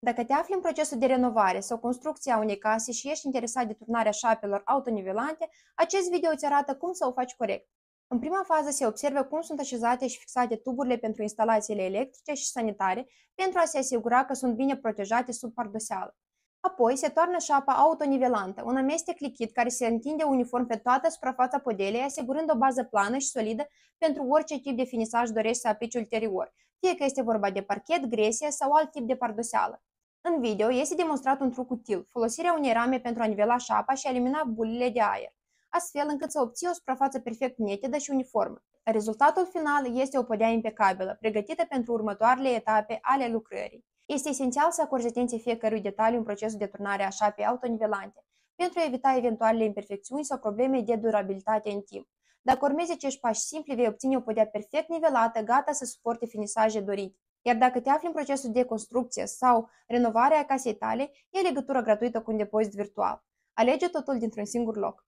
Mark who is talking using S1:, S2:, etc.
S1: Dacă te afli în procesul de renovare sau construcție a unei case și ești interesat de turnarea șapelor autonivelante, acest video îți arată cum să o faci corect. În prima fază se observă cum sunt așezate și fixate tuburile pentru instalațiile electrice și sanitare pentru a se asigura că sunt bine protejate sub pardoseală. Apoi se toarnă șapa autonivelantă, un amestec lichid care se întinde uniform pe toată suprafața podelei, asigurând o bază plană și solidă pentru orice tip de finisaj dorești să aplici ulterior, fie că este vorba de parchet, gresie sau alt tip de pardoseală. În video este demonstrat un truc util, folosirea unei rame pentru a nivela șapa și a elimina bulile de aer, astfel încât să obții o suprafață perfect netedă și uniformă. Rezultatul final este o podea impecabilă, pregătită pentru următoarele etape ale lucrării. Este esențial să acorzi atenție fiecărui detaliu în procesul de turnare a șapei autonivelante, pentru a evita eventualele imperfecțiuni sau probleme de durabilitate în timp. Dacă urmezi acești pași simpli, vei obține o podea perfect nivelată, gata să suporte finisaje dorite. Iar dacă te afli în procesul de construcție sau renovare a casei tale, e legătură gratuită cu un depozit virtual. Alege totul dintr-un singur loc.